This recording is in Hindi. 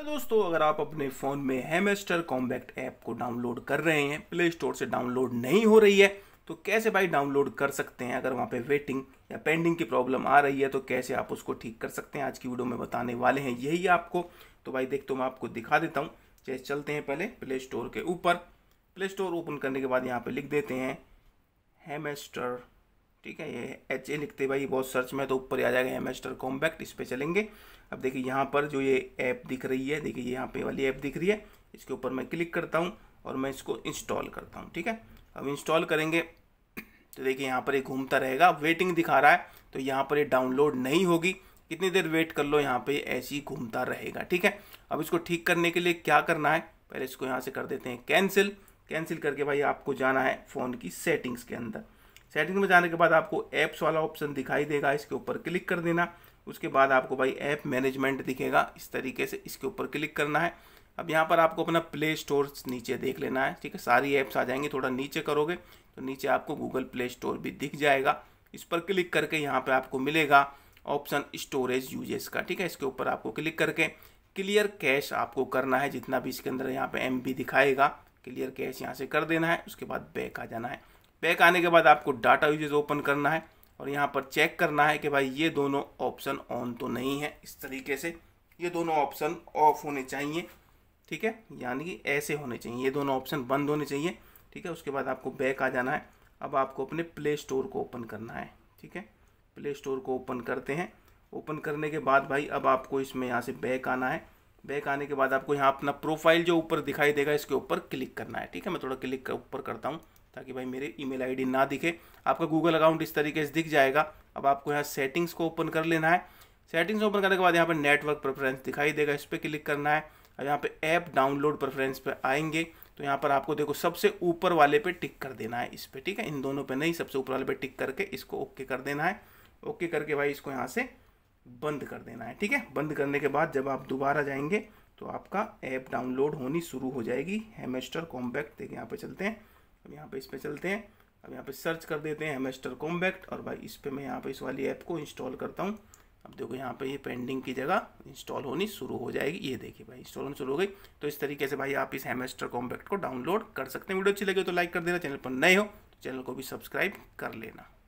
तो दोस्तों अगर आप अपने फ़ोन में हेमेस्टर कॉम्बैक्ट ऐप को डाउनलोड कर रहे हैं प्ले स्टोर से डाउनलोड नहीं हो रही है तो कैसे भाई डाउनलोड कर सकते हैं अगर वहाँ पे वेटिंग या पेंडिंग की प्रॉब्लम आ रही है तो कैसे आप उसको ठीक कर सकते हैं आज की वीडियो में बताने वाले हैं यही आपको तो भाई देख तो मैं आपको दिखा देता हूँ जैसे चलते हैं पहले प्ले स्टोर के ऊपर प्ले स्टोर ओपन करने के बाद यहाँ पर लिख देते हैं हेमेस्टर ठीक है ये एच ए लिखते भाई बहुत सर्च में तो ऊपर आ जाएगा एम एस्टर कॉम्बैक्ट इस पर चलेंगे अब देखिए यहाँ पर जो ये ऐप दिख रही है देखिए यहाँ पे वाली ऐप दिख रही है इसके ऊपर मैं क्लिक करता हूँ और मैं इसको इंस्टॉल करता हूँ ठीक है अब इंस्टॉल करेंगे तो देखिए यहाँ पर ये घूमता रहेगा वेटिंग दिखा रहा है तो यहाँ पर ये डाउनलोड नहीं होगी कितनी देर वेट कर लो यहाँ पर ऐसे ही घूमता रहेगा ठीक है अब इसको ठीक करने के लिए क्या करना है पहले इसको यहाँ से कर देते हैं कैंसिल कैंसिल करके भाई आपको जाना है फ़ोन की सेटिंग्स के अंदर सेटिंग में जाने के बाद आपको ऐप्स वाला ऑप्शन दिखाई देगा इसके ऊपर क्लिक कर देना उसके बाद आपको भाई ऐप मैनेजमेंट दिखेगा इस तरीके से इसके ऊपर क्लिक करना है अब यहाँ पर आपको अपना प्ले स्टोर नीचे देख लेना है ठीक है सारी ऐप्स आ जाएंगी थोड़ा नीचे करोगे तो नीचे आपको गूगल प्ले स्टोर भी दिख जाएगा इस पर क्लिक करके यहाँ पर आपको मिलेगा ऑप्शन स्टोरेज यूजेस का ठीक है इसके ऊपर आपको क्लिक करके क्लियर कैश आपको करना है जितना भी इसके अंदर यहाँ पे एम दिखाएगा क्लियर कैश यहाँ से कर देना है उसके बाद बैक आ जाना है बैक आने के बाद आपको डाटा यूजेज ओपन करना है और यहाँ पर चेक करना है कि भाई ये दोनों ऑप्शन ऑन तो नहीं है इस तरीके से ये दोनों ऑप्शन ऑफ होने चाहिए ठीक है यानी कि ऐसे होने चाहिए ये दोनों ऑप्शन बंद होने चाहिए ठीक है उसके बाद आपको बैक आ जाना है अब आपको अपने प्ले स्टोर को ओपन करना है ठीक है प्ले स्टोर को ओपन करते हैं ओपन करने के बाद भाई अब आपको इसमें यहाँ से बैक आना है बैक आने के बाद आपको यहाँ अपना प्रोफाइल जो ऊपर दिखाई देगा इसके ऊपर क्लिक करना है ठीक है मैं थोड़ा क्लिक ऊपर करता हूँ ताकि भाई मेरे ईमेल आईडी ना दिखे आपका गूगल अकाउंट इस तरीके से दिख जाएगा अब आपको यहाँ सेटिंग्स को ओपन कर लेना है सेटिंग्स ओपन करने के बाद यहाँ पर नेटवर्क प्रेफरेंस दिखाई देगा इस पर क्लिक करना है अब यहाँ पे ऐप डाउनलोड प्रेफरेंस पे आएंगे तो यहाँ पर आपको देखो सबसे ऊपर वाले पे टिक कर देना है इस पर ठीक है इन दोनों पे नहीं सबसे ऊपर वाले पे टिक करके इसको ओके कर देना है ओके करके भाई इसको यहाँ से बंद कर देना है ठीक है बंद करने के बाद जब आप दोबारा जाएंगे तो आपका ऐप डाउनलोड होनी शुरू हो जाएगी हेमेस्टर कॉम्बैक्ट देखिए यहाँ पे चलते हैं अब यहाँ पे इस पर चलते हैं अब यहाँ पे सर्च कर देते हैं हेमेस्टर कॉम्बैक्ट और भाई इस पर मैं यहाँ पे इस वाली ऐप को इंस्टॉल करता हूँ अब देखो यहाँ पे ये पेंडिंग की जगह इंस्टॉल होनी शुरू हो जाएगी ये देखिए भाई इंस्टॉल होनी शुरू हो गई तो इस तरीके से भाई आप इस हेमेस्टर कॉम्बैक्ट को डाउनलोड कर सकते हैं वीडियो अच्छी लगे तो लाइक कर देना चैनल पर नए हो तो चैनल को भी सब्सक्राइब कर लेना